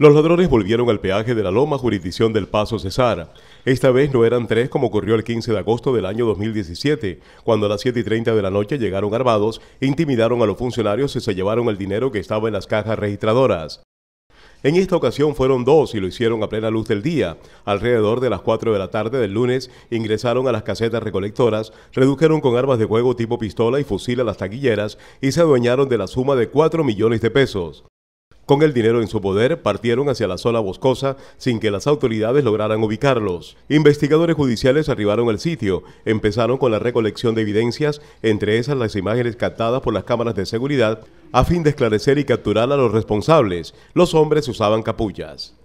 Los ladrones volvieron al peaje de la Loma, jurisdicción del Paso Cesar. Esta vez no eran tres como ocurrió el 15 de agosto del año 2017, cuando a las 7 y 30 de la noche llegaron armados, intimidaron a los funcionarios y se llevaron el dinero que estaba en las cajas registradoras. En esta ocasión fueron dos y lo hicieron a plena luz del día. Alrededor de las 4 de la tarde del lunes ingresaron a las casetas recolectoras, redujeron con armas de juego tipo pistola y fusil a las taquilleras y se adueñaron de la suma de 4 millones de pesos. Con el dinero en su poder, partieron hacia la zona boscosa sin que las autoridades lograran ubicarlos. Investigadores judiciales arribaron al sitio, empezaron con la recolección de evidencias, entre esas las imágenes captadas por las cámaras de seguridad, a fin de esclarecer y capturar a los responsables. Los hombres usaban capullas.